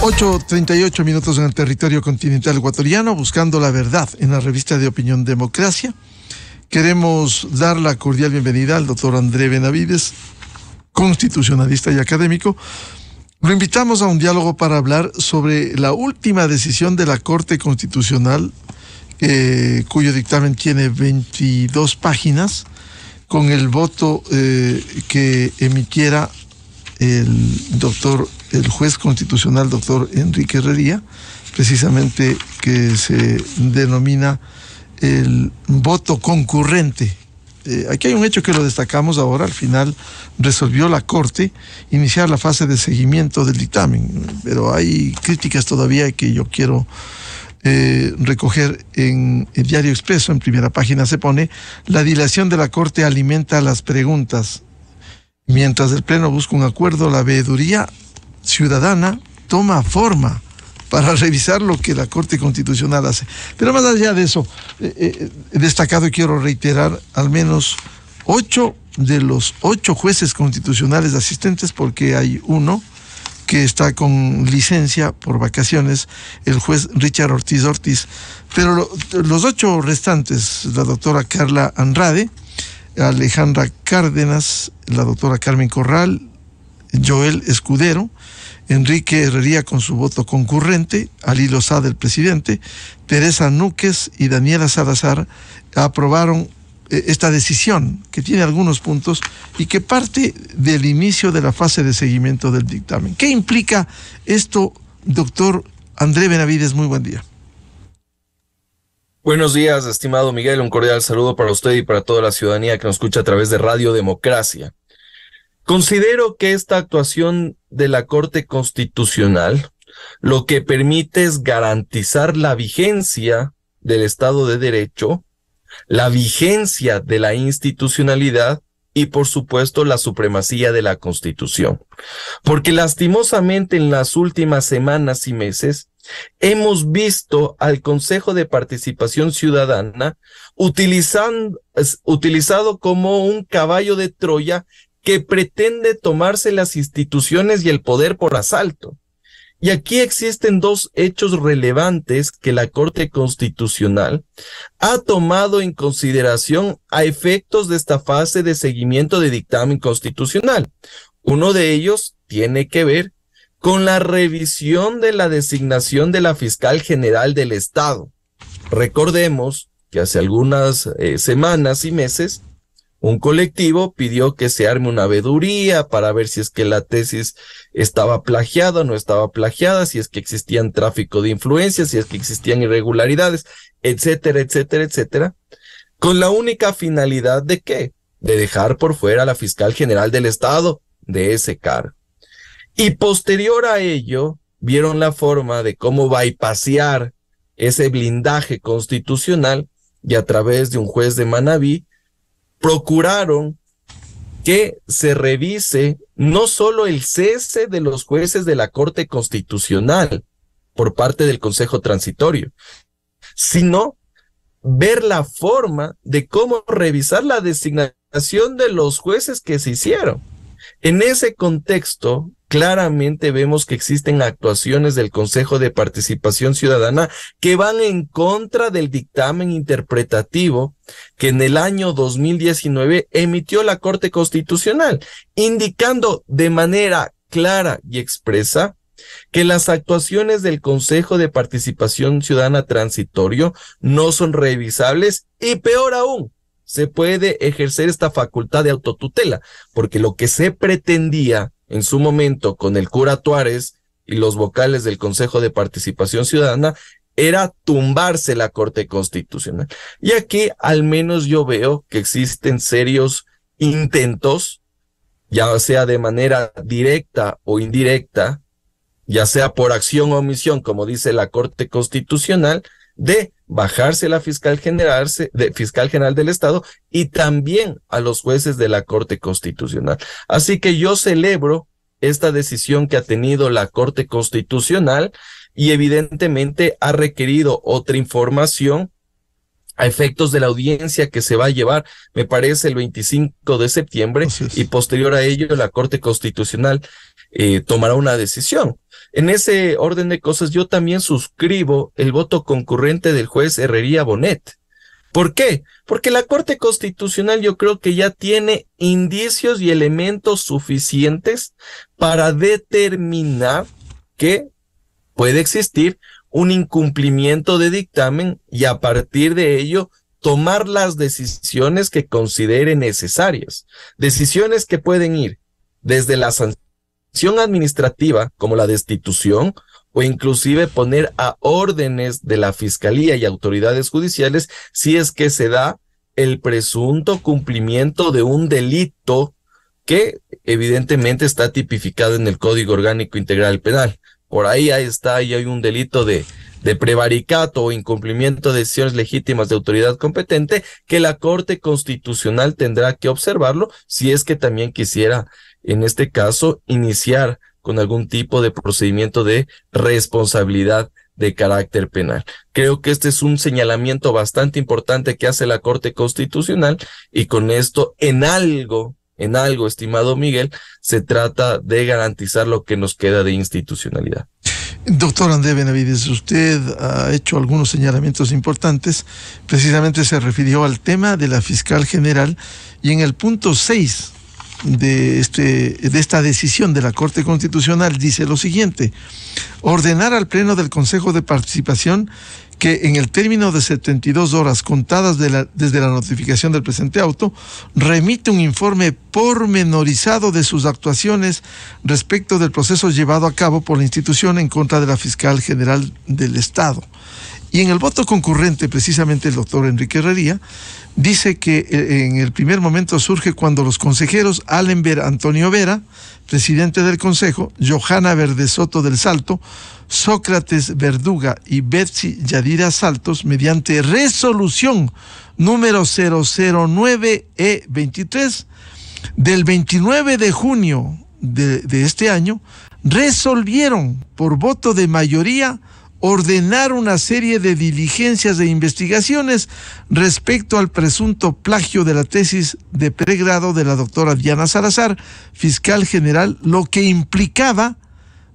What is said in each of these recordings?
8.38 minutos en el territorio continental ecuatoriano, buscando la verdad en la revista de Opinión Democracia. Queremos dar la cordial bienvenida al doctor André Benavides, constitucionalista y académico. Lo invitamos a un diálogo para hablar sobre la última decisión de la Corte Constitucional, eh, cuyo dictamen tiene 22 páginas, con el voto eh, que emitiera el doctor el juez constitucional doctor Enrique Herrería, precisamente que se denomina el voto concurrente. Eh, aquí hay un hecho que lo destacamos ahora, al final resolvió la Corte iniciar la fase de seguimiento del dictamen, pero hay críticas todavía que yo quiero eh, recoger en el diario expreso, en primera página se pone, la dilación de la Corte alimenta las preguntas. Mientras el Pleno busca un acuerdo, la veeduría ciudadana toma forma para revisar lo que la Corte Constitucional hace. Pero más allá de eso, he eh, eh, destacado y quiero reiterar al menos ocho de los ocho jueces constitucionales asistentes, porque hay uno que está con licencia por vacaciones, el juez Richard Ortiz Ortiz. Pero los ocho restantes, la doctora Carla Andrade, Alejandra Cárdenas, la doctora Carmen Corral, Joel Escudero, Enrique Herrería con su voto concurrente, Ali Lozada, del presidente, Teresa Núquez y Daniela Salazar aprobaron eh, esta decisión, que tiene algunos puntos y que parte del inicio de la fase de seguimiento del dictamen. ¿Qué implica esto, doctor André Benavides? Muy buen día. Buenos días, estimado Miguel. Un cordial saludo para usted y para toda la ciudadanía que nos escucha a través de Radio Democracia. Considero que esta actuación de la Corte Constitucional lo que permite es garantizar la vigencia del Estado de Derecho, la vigencia de la institucionalidad y por supuesto la supremacía de la Constitución. Porque lastimosamente en las últimas semanas y meses hemos visto al Consejo de Participación Ciudadana utilizando, utilizado como un caballo de Troya que pretende tomarse las instituciones y el poder por asalto. Y aquí existen dos hechos relevantes que la Corte Constitucional ha tomado en consideración a efectos de esta fase de seguimiento de dictamen constitucional. Uno de ellos tiene que ver con la revisión de la designación de la fiscal general del Estado. Recordemos que hace algunas eh, semanas y meses un colectivo pidió que se arme una veduría para ver si es que la tesis estaba plagiada o no estaba plagiada, si es que existían tráfico de influencias, si es que existían irregularidades, etcétera, etcétera, etcétera, con la única finalidad de qué? De dejar por fuera a la fiscal general del Estado de ese cargo. Y posterior a ello, vieron la forma de cómo bypasear ese blindaje constitucional y a través de un juez de Manabí procuraron que se revise no solo el cese de los jueces de la Corte Constitucional por parte del Consejo Transitorio, sino ver la forma de cómo revisar la designación de los jueces que se hicieron. En ese contexto, claramente vemos que existen actuaciones del Consejo de Participación Ciudadana que van en contra del dictamen interpretativo que en el año 2019 emitió la Corte Constitucional, indicando de manera clara y expresa que las actuaciones del Consejo de Participación Ciudadana Transitorio no son revisables y peor aún, se puede ejercer esta facultad de autotutela, porque lo que se pretendía en su momento con el cura Tuárez y los vocales del Consejo de Participación Ciudadana era tumbarse la Corte Constitucional. Y aquí al menos yo veo que existen serios intentos, ya sea de manera directa o indirecta, ya sea por acción o omisión, como dice la Corte Constitucional, de bajarse la fiscal general, de, fiscal general del Estado y también a los jueces de la Corte Constitucional. Así que yo celebro esta decisión que ha tenido la Corte Constitucional y evidentemente ha requerido otra información a efectos de la audiencia que se va a llevar, me parece, el 25 de septiembre y posterior a ello la Corte Constitucional eh, tomará una decisión. En ese orden de cosas, yo también suscribo el voto concurrente del juez Herrería Bonet. ¿Por qué? Porque la Corte Constitucional yo creo que ya tiene indicios y elementos suficientes para determinar que puede existir un incumplimiento de dictamen y a partir de ello tomar las decisiones que considere necesarias. Decisiones que pueden ir desde la sanción administrativa como la destitución o inclusive poner a órdenes de la Fiscalía y autoridades judiciales si es que se da el presunto cumplimiento de un delito que evidentemente está tipificado en el Código Orgánico Integral Penal. Por ahí, ahí está, ahí hay un delito de de prevaricato o incumplimiento de decisiones legítimas de autoridad competente que la Corte Constitucional tendrá que observarlo si es que también quisiera, en este caso, iniciar con algún tipo de procedimiento de responsabilidad de carácter penal. Creo que este es un señalamiento bastante importante que hace la Corte Constitucional y con esto en algo, en algo, estimado Miguel, se trata de garantizar lo que nos queda de institucionalidad. Doctor André Benavides, usted ha hecho algunos señalamientos importantes. Precisamente se refirió al tema de la fiscal general y en el punto 6 de, este, de esta decisión de la Corte Constitucional dice lo siguiente, ordenar al Pleno del Consejo de Participación que en el término de 72 horas contadas desde la notificación del presente auto, remite un informe pormenorizado de sus actuaciones respecto del proceso llevado a cabo por la institución en contra de la fiscal general del Estado y en el voto concurrente, precisamente el doctor Enrique Herrería, dice que eh, en el primer momento surge cuando los consejeros Allenber Antonio Vera, presidente del Consejo, Johanna Verde Soto del Salto, Sócrates Verduga y Betsy Yadira Saltos, mediante resolución número 009E23 e del 29 de junio de este año, resolvieron por voto de mayoría ordenar una serie de diligencias e investigaciones respecto al presunto plagio de la tesis de pregrado de la doctora Diana Salazar, fiscal general, lo que implicaba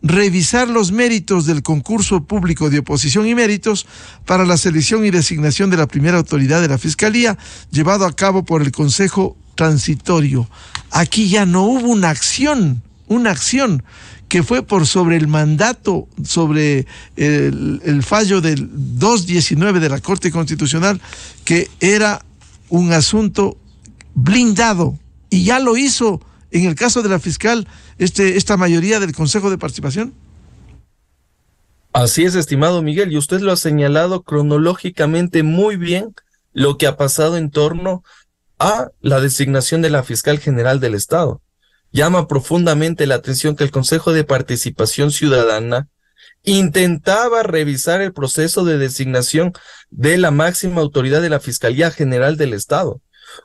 revisar los méritos del concurso público de oposición y méritos para la selección y designación de la primera autoridad de la Fiscalía, llevado a cabo por el Consejo Transitorio. Aquí ya no hubo una acción, una acción que fue por sobre el mandato, sobre el, fallo del 219 de la Corte Constitucional, que era un asunto blindado. Y ya lo hizo en el caso de la fiscal este, esta mayoría del Consejo de Participación. Así es, estimado Miguel, y usted lo ha señalado cronológicamente muy bien lo que ha pasado en torno a la designación de la fiscal general del Estado llama profundamente la atención que el Consejo de Participación Ciudadana intentaba revisar el proceso de designación de la máxima autoridad de la Fiscalía General del Estado.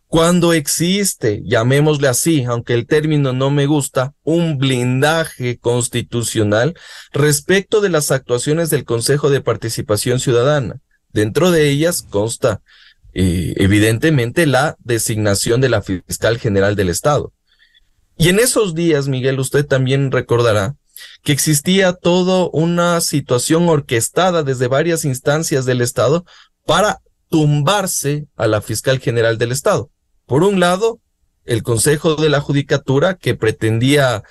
Cuando existe, llamémosle así, aunque el término no me gusta, un blindaje constitucional respecto de las actuaciones del Consejo de Participación Ciudadana. Dentro de ellas consta eh, evidentemente la designación de la fiscal general del Estado. Y en esos días, Miguel, usted también recordará que existía toda una situación orquestada desde varias instancias del Estado para tumbarse a la fiscal general del Estado. Por un lado, el Consejo de la Judicatura que pretendía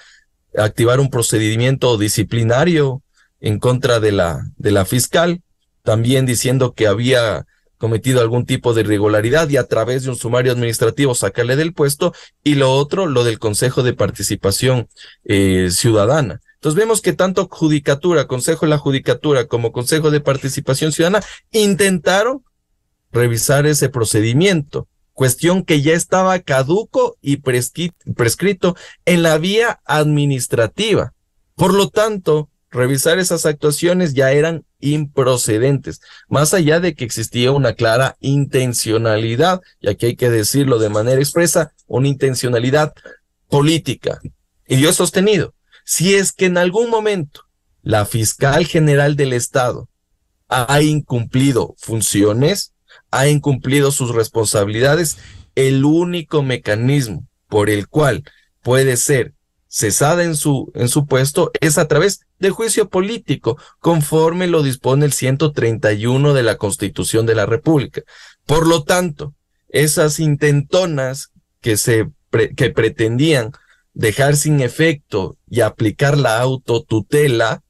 activar un procedimiento disciplinario en contra de la, de la fiscal, también diciendo que había cometido algún tipo de irregularidad y a través de un sumario administrativo sacarle del puesto y lo otro, lo del Consejo de Participación eh, Ciudadana. Entonces vemos que tanto Judicatura, Consejo de la Judicatura como Consejo de Participación Ciudadana intentaron revisar ese procedimiento, cuestión que ya estaba caduco y prescrito en la vía administrativa. Por lo tanto, revisar esas actuaciones ya eran improcedentes, más allá de que existía una clara intencionalidad, y aquí hay que decirlo de manera expresa, una intencionalidad política. Y yo he sostenido, si es que en algún momento la fiscal general del Estado ha incumplido funciones, ha incumplido sus responsabilidades, el único mecanismo por el cual puede ser cesada en su, en su puesto es a través de juicio político, conforme lo dispone el 131 de la Constitución de la República. Por lo tanto, esas intentonas que se que pretendían dejar sin efecto y aplicar la autotutela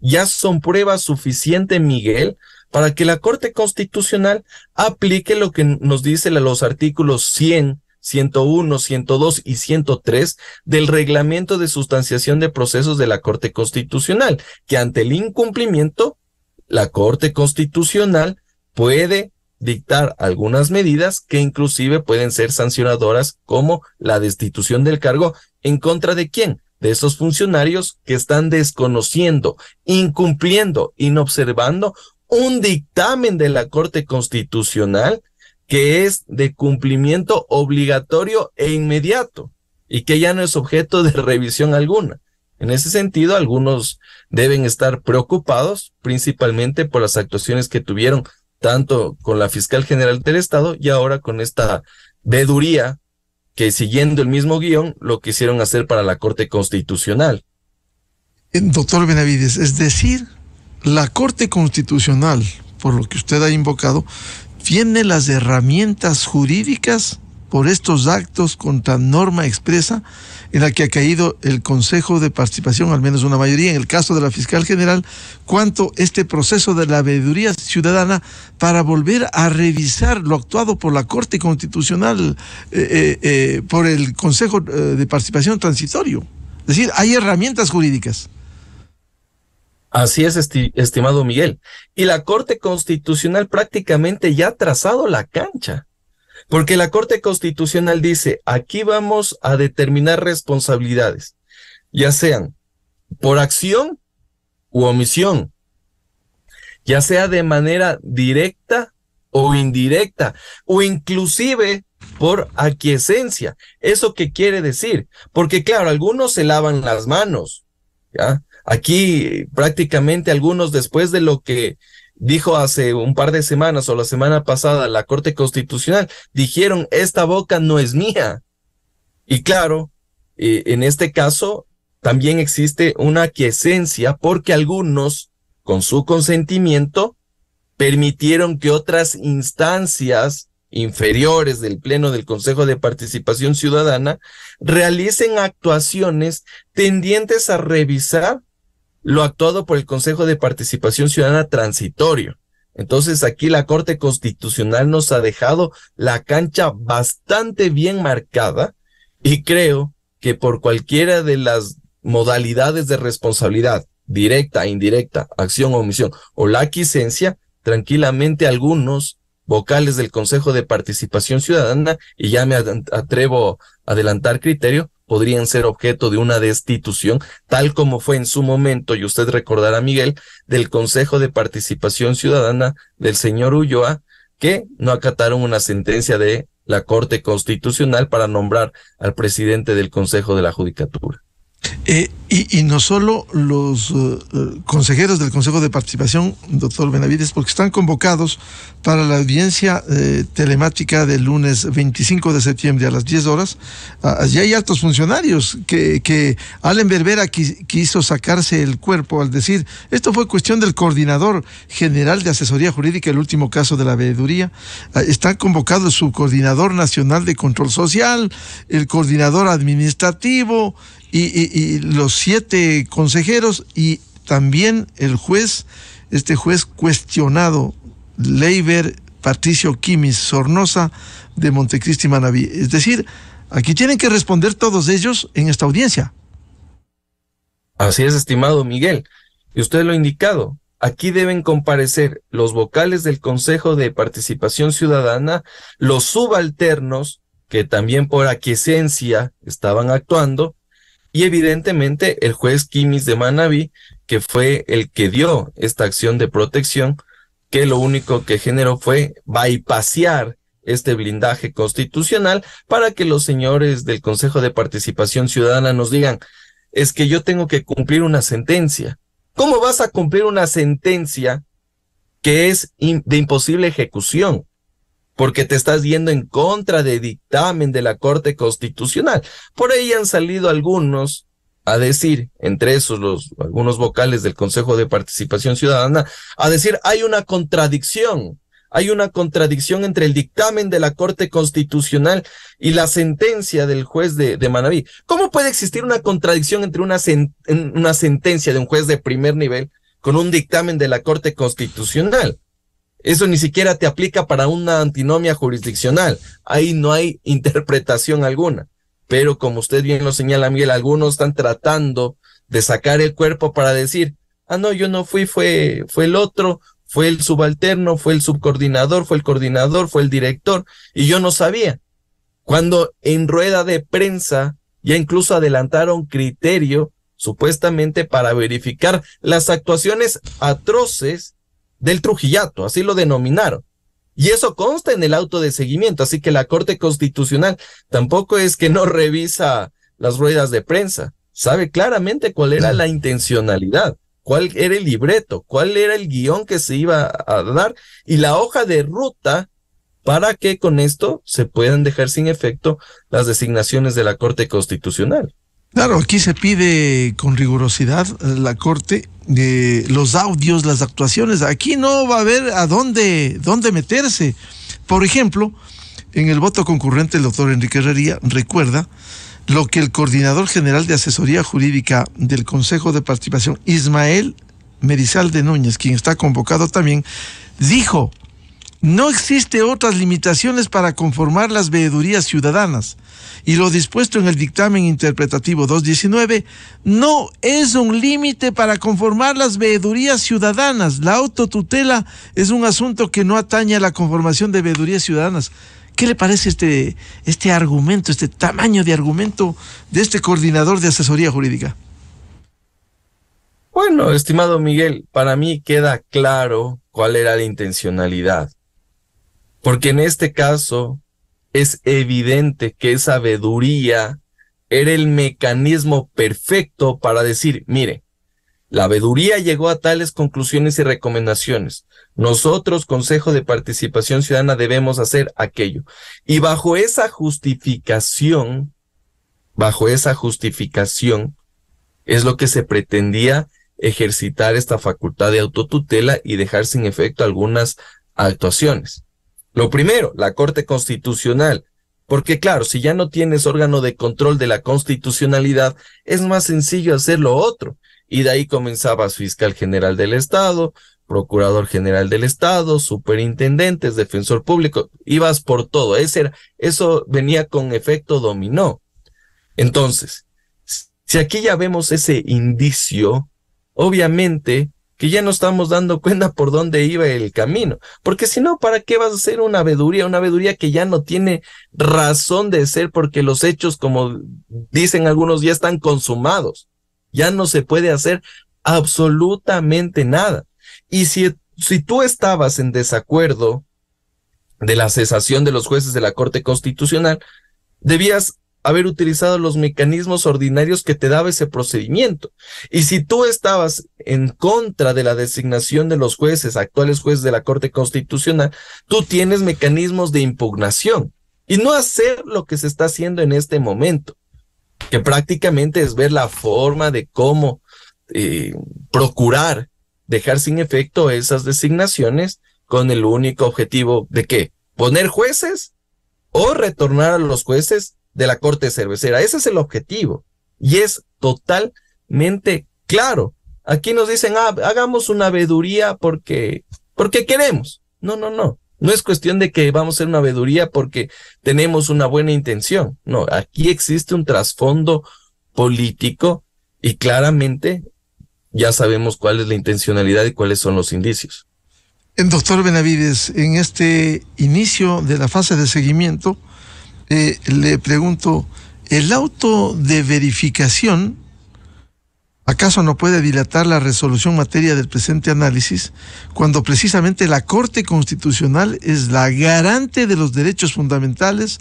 ya son pruebas suficientes, Miguel, para que la Corte Constitucional aplique lo que nos dice los artículos 100 101, 102 y 103 del Reglamento de Sustanciación de Procesos de la Corte Constitucional, que ante el incumplimiento, la Corte Constitucional puede dictar algunas medidas que inclusive pueden ser sancionadoras como la destitución del cargo en contra de quién? De esos funcionarios que están desconociendo, incumpliendo, inobservando un dictamen de la Corte Constitucional que es de cumplimiento obligatorio e inmediato y que ya no es objeto de revisión alguna. En ese sentido, algunos deben estar preocupados principalmente por las actuaciones que tuvieron tanto con la fiscal general del Estado y ahora con esta veduría que siguiendo el mismo guión lo quisieron hacer para la Corte Constitucional. Doctor Benavides, es decir, la Corte Constitucional, por lo que usted ha invocado, tiene las herramientas jurídicas por estos actos contra norma expresa en la que ha caído el Consejo de Participación, al menos una mayoría, en el caso de la fiscal general, cuanto este proceso de la veeduría ciudadana para volver a revisar lo actuado por la Corte Constitucional, eh, eh, eh, por el Consejo de Participación Transitorio. Es decir, hay herramientas jurídicas. Así es, estimado Miguel. Y la Corte Constitucional prácticamente ya ha trazado la cancha, porque la Corte Constitucional dice, aquí vamos a determinar responsabilidades, ya sean por acción u omisión, ya sea de manera directa o indirecta, o inclusive por aquiescencia. ¿Eso qué quiere decir? Porque claro, algunos se lavan las manos, ¿ya? Aquí prácticamente algunos después de lo que dijo hace un par de semanas o la semana pasada la Corte Constitucional, dijeron, esta boca no es mía. Y claro, eh, en este caso también existe una quiesencia porque algunos, con su consentimiento, permitieron que otras instancias inferiores del Pleno del Consejo de Participación Ciudadana realicen actuaciones tendientes a revisar lo actuado por el Consejo de Participación Ciudadana transitorio. Entonces aquí la Corte Constitucional nos ha dejado la cancha bastante bien marcada y creo que por cualquiera de las modalidades de responsabilidad, directa, indirecta, acción, omisión o la quicencia, tranquilamente algunos vocales del Consejo de Participación Ciudadana, y ya me atrevo a adelantar criterio, podrían ser objeto de una destitución, tal como fue en su momento, y usted recordará, Miguel, del Consejo de Participación Ciudadana del señor Ulloa, que no acataron una sentencia de la Corte Constitucional para nombrar al presidente del Consejo de la Judicatura. Eh, y, no solo los eh, eh, consejeros del Consejo de Participación, doctor Benavides, porque están convocados para la audiencia eh, telemática del lunes 25 de septiembre a las 10 horas. Ah, allí hay altos funcionarios que, que Allen Berbera quiso sacarse el cuerpo al decir, esto fue cuestión del coordinador general de asesoría jurídica, el último caso de la veeduría. Ah, están convocado su coordinador nacional de control social, el coordinador administrativo y, los siete consejeros y también el juez, este juez cuestionado, Leiber Patricio Quimis Sornosa de Montecristi Manaví. Es decir, aquí tienen que responder todos ellos en esta audiencia. Así es, estimado Miguel. Y usted lo ha indicado. Aquí deben comparecer los vocales del Consejo de Participación Ciudadana, los subalternos, que también por aquiescencia estaban actuando, y evidentemente el juez Kimis de Manaví, que fue el que dio esta acción de protección, que lo único que generó fue bypasear este blindaje constitucional para que los señores del Consejo de Participación Ciudadana nos digan, es que yo tengo que cumplir una sentencia. ¿Cómo vas a cumplir una sentencia que es de imposible ejecución? porque te estás yendo en contra de dictamen de la Corte Constitucional. Por ahí han salido algunos a decir, entre esos los algunos vocales del Consejo de Participación Ciudadana, a decir, hay una contradicción, hay una contradicción entre el dictamen de la Corte Constitucional y la sentencia del juez de, Manaví. ¿Cómo puede existir una contradicción entre una, una sentencia de un juez de primer nivel con un dictamen de la Corte Constitucional? Eso ni siquiera te aplica para una antinomia jurisdiccional. Ahí no hay interpretación alguna. Pero como usted bien lo señala, Miguel, algunos están tratando de sacar el cuerpo para decir, ah, no, yo no fui, fue, fue el otro, fue el subalterno, fue el subcoordinador, fue el coordinador, fue el director, y yo no sabía. Cuando en rueda de prensa ya incluso adelantaron criterio supuestamente para verificar las actuaciones atroces del Trujillato, así lo denominaron. Y eso consta en el auto de seguimiento, así que la Corte Constitucional tampoco es que no revisa las ruedas de prensa, sabe claramente cuál era la intencionalidad, cuál era el libreto, cuál era el guión que se iba a dar y la hoja de ruta para que con esto se puedan dejar sin efecto las designaciones de la Corte Constitucional. Claro, aquí se pide con rigurosidad la corte de eh, los audios, las actuaciones. Aquí no va a haber a dónde, dónde meterse. Por ejemplo, en el voto concurrente, el doctor Enrique Herrería recuerda lo que el coordinador general de asesoría jurídica del Consejo de Participación, Ismael de Núñez, quien está convocado también, dijo, no existe otras limitaciones para conformar las veedurías ciudadanas y lo dispuesto en el dictamen interpretativo 219 no es un límite para conformar las veedurías ciudadanas. La autotutela es un asunto que no atañe a la conformación de veedurías ciudadanas. ¿Qué le parece este, este argumento, este tamaño de argumento de este coordinador de asesoría jurídica? Bueno, estimado Miguel, para mí queda claro cuál era la intencionalidad. Porque en este caso, es evidente que esa veduría era el mecanismo perfecto para decir, mire, la veduría llegó a tales conclusiones y recomendaciones. Nosotros, Consejo de Participación Ciudadana, debemos hacer aquello. Y bajo esa justificación, bajo esa justificación, es lo que se pretendía ejercitar esta facultad de autotutela y dejar sin efecto algunas actuaciones. Lo primero, la Corte Constitucional. Porque claro, si ya no tienes órgano de control de la constitucionalidad, es más sencillo hacer lo otro. Y de ahí comenzabas fiscal general del Estado, procurador general del Estado, superintendentes, defensor público, ibas por todo. era, eso venía con efecto dominó. Entonces, si aquí ya vemos ese indicio, obviamente que ya no estamos dando cuenta por dónde iba el camino. Porque si no, ¿para qué vas a hacer una veduría? Una veduría que ya no tiene razón de ser porque los hechos, como dicen algunos, ya están consumados. Ya no se puede hacer absolutamente nada. Y si, si tú estabas en desacuerdo de la cesación de los jueces de la Corte Constitucional, debías haber utilizado los mecanismos ordinarios que te daba ese procedimiento. Y si tú estabas en contra de la designación de los jueces, actuales jueces de la Corte Constitucional, tú tienes mecanismos de impugnación y no hacer lo que se está haciendo en este momento, que prácticamente es ver la forma de cómo eh, procurar dejar sin efecto esas designaciones con el único objetivo de qué? Poner jueces o retornar a los jueces de la corte cervecera. Ese es el objetivo y es totalmente claro. Aquí nos dicen, ah, hagamos una veeduría porque, porque queremos. No, no, no. No es cuestión de que vamos a hacer una veeduría porque tenemos una buena intención. No, aquí existe un trasfondo político y claramente ya sabemos cuál es la intencionalidad y cuáles son los indicios. Doctor Benavides, en este inicio de la fase de seguimiento, eh, le pregunto, ¿el auto de verificación acaso no puede dilatar la resolución materia del presente análisis cuando precisamente la Corte Constitucional es la garante de los derechos fundamentales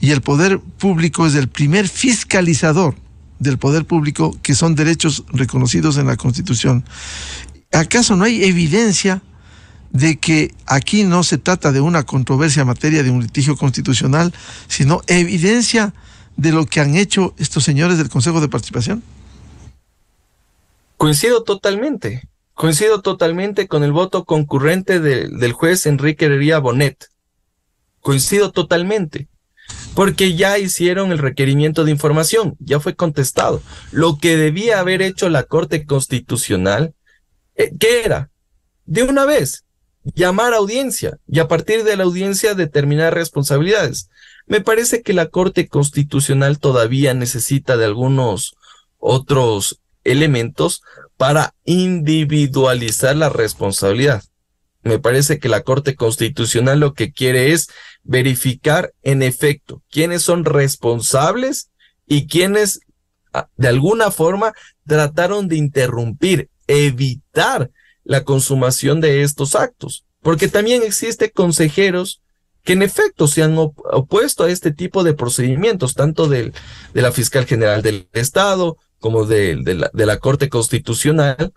y el poder público es el primer fiscalizador del poder público que son derechos reconocidos en la Constitución? ¿Acaso no hay evidencia? de que aquí no se trata de una controversia en materia de un litigio constitucional, sino evidencia de lo que han hecho estos señores del Consejo de Participación? Coincido totalmente. Coincido totalmente con el voto concurrente del juez Enrique Herría Bonet. Coincido totalmente. Porque ya hicieron el requerimiento de información, ya fue contestado. Lo que debía haber hecho la Corte Constitucional, eh, ¿qué era? De una vez, llamar a audiencia y a partir de la audiencia determinar responsabilidades. Me parece que la Corte Constitucional todavía necesita de algunos otros elementos para individualizar la responsabilidad. Me parece que la Corte Constitucional lo que quiere es verificar en efecto quiénes son responsables y quiénes ah, de alguna forma trataron de interrumpir, evitar la consumación de estos actos, porque también existe consejeros que en efecto se han opuesto a este tipo de procedimientos, tanto del, de la fiscal general del Estado como de, de, la, de la Corte Constitucional,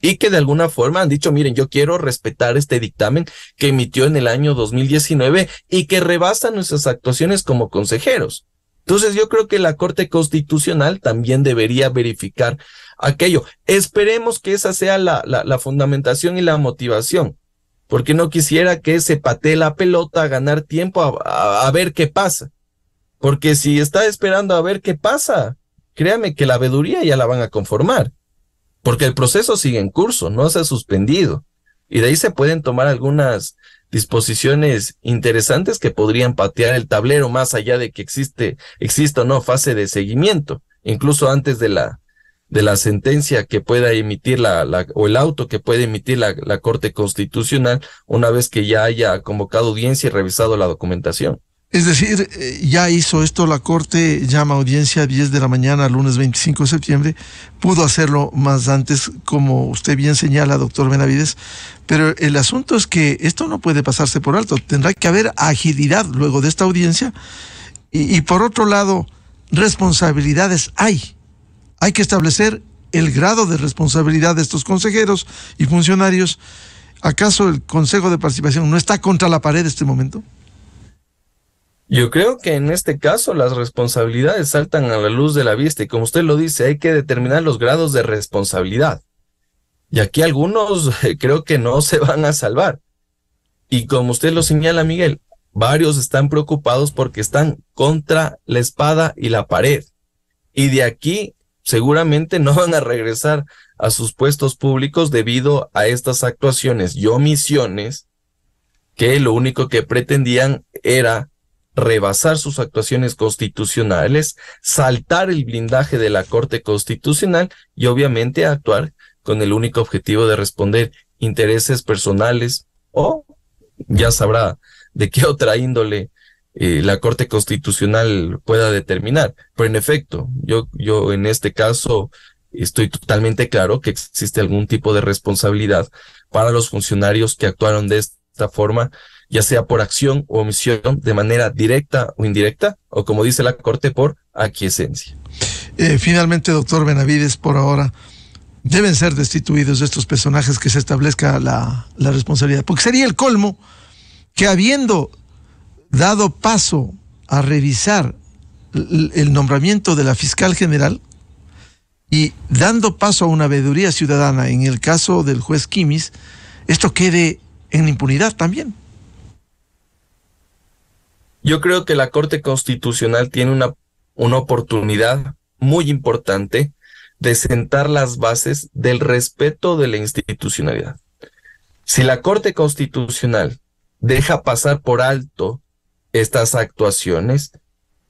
y que de alguna forma han dicho, miren, yo quiero respetar este dictamen que emitió en el año 2019 y que rebasa nuestras actuaciones como consejeros. Entonces yo creo que la Corte Constitucional también debería verificar aquello. Esperemos que esa sea la, fundamentación y la motivación, porque no quisiera que se patee la pelota a ganar tiempo a, ver qué pasa. Porque si está esperando a ver qué pasa, créame que la veduría ya la van a conformar, porque el proceso sigue en curso, no se ha suspendido. Y de ahí se pueden tomar algunas disposiciones interesantes que podrían patear el tablero más allá de que existe, exista o no fase de seguimiento, incluso antes de la, de la sentencia que pueda emitir la, o el auto que puede emitir la, la, Corte Constitucional una vez que ya haya convocado audiencia y revisado la documentación. Es decir, eh, ya hizo esto la Corte, llama audiencia a 10 de la mañana, lunes 25 de septiembre, pudo hacerlo más antes, como usted bien señala, doctor Benavides, pero el asunto es que esto no puede pasarse por alto, tendrá que haber agilidad luego de esta audiencia y por otro lado, responsabilidades hay hay que establecer el grado de responsabilidad de estos consejeros y funcionarios. ¿Acaso el Consejo de Participación no está contra la pared en este momento? Yo creo que en este caso las responsabilidades saltan a la luz de la vista y como usted lo dice, hay que determinar los grados de responsabilidad. Y aquí algunos creo que no se van a salvar. Y como usted lo señala, Miguel, varios están preocupados porque están contra la espada y la pared. Y de aquí seguramente no van a regresar a sus puestos públicos debido a estas actuaciones y omisiones que lo único que pretendían era rebasar sus actuaciones constitucionales, saltar el blindaje de la Corte Constitucional y obviamente actuar con el único objetivo de responder intereses personales o ya sabrá de qué otra índole eh, la Corte Constitucional pueda determinar. Pero en efecto, yo, yo en este caso estoy totalmente claro que existe algún tipo de responsabilidad para los funcionarios que actuaron de esta forma, ya sea por acción o omisión, de manera directa o indirecta, o como dice la Corte, por aquiescencia. Eh, finalmente, doctor Benavides, por ahora, deben ser destituidos estos personajes que se establezca la, la responsabilidad, porque sería el colmo que habiendo dado paso a revisar el nombramiento de la fiscal general y dando paso a una veeduría ciudadana en el caso del juez Quimis, esto quede en impunidad también. Yo creo que la Corte Constitucional tiene una, una oportunidad muy importante de sentar las bases del respeto de la institucionalidad. Si la Corte Constitucional deja pasar por alto estas actuaciones,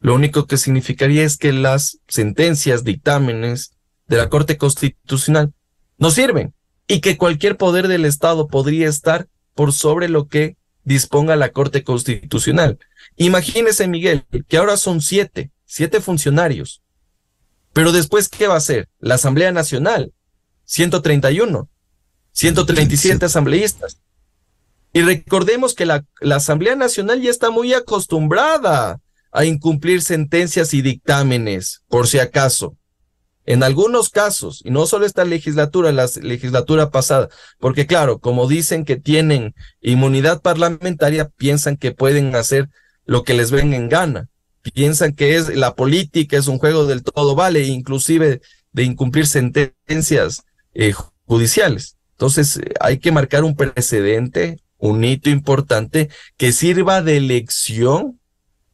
lo único que significaría es que las sentencias, dictámenes de la Corte Constitucional no sirven y que cualquier poder del Estado podría estar por sobre lo que disponga la Corte Constitucional. Imagínese, Miguel, que ahora son siete, siete funcionarios. Pero después, ¿qué va a hacer? La Asamblea Nacional, 131, 137 asambleístas. Y recordemos que la, Asamblea Nacional ya está muy acostumbrada a incumplir sentencias y dictámenes, por si acaso. En algunos casos, y no solo esta legislatura, la legislatura pasada, porque claro, como dicen que tienen inmunidad parlamentaria, piensan que pueden hacer lo que les ven en gana. Piensan que es la política es un juego del todo vale, inclusive de incumplir sentencias eh, judiciales. Entonces, eh, hay que marcar un precedente un hito importante que sirva de lección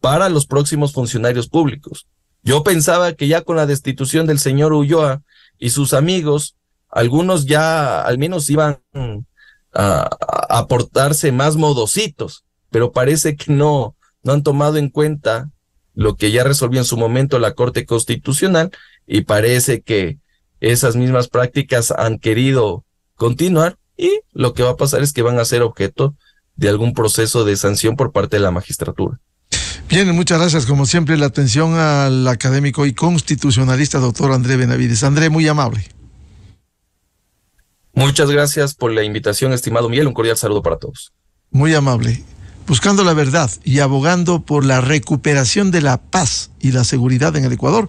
para los próximos funcionarios públicos. Yo pensaba que ya con la destitución del señor Ulloa y sus amigos, algunos ya al menos iban a aportarse más modositos, pero parece que no, no han tomado en cuenta lo que ya resolvió en su momento la Corte Constitucional y parece que esas mismas prácticas han querido continuar y lo que va a pasar es que van a ser objeto de algún proceso de sanción por parte de la magistratura. Bien, muchas gracias. Como siempre, la atención al académico y constitucionalista doctor André Benavides. André, muy amable. Muchas gracias por la invitación, estimado Miguel. Un cordial saludo para todos. Muy amable. Buscando la verdad y abogando por la recuperación de la paz y la seguridad en el Ecuador.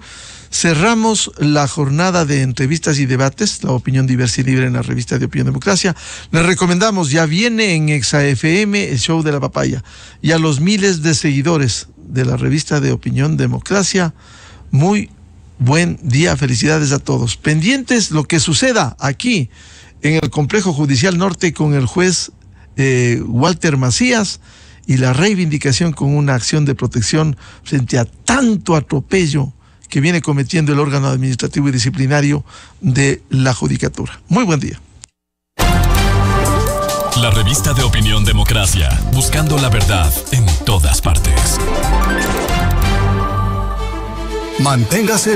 Cerramos la jornada de entrevistas y debates, la opinión diversa y libre en la revista de Opinión Democracia. Les recomendamos, ya viene en ExaFM el show de la papaya y a los miles de seguidores de la revista de Opinión Democracia, muy buen día, felicidades a todos. Pendientes lo que suceda aquí en el Complejo Judicial Norte con el juez eh, Walter Macías y la reivindicación con una acción de protección frente a tanto atropello que viene cometiendo el órgano administrativo y disciplinario de la Judicatura. Muy buen día. La revista de opinión Democracia, buscando la verdad en todas partes. Manténgase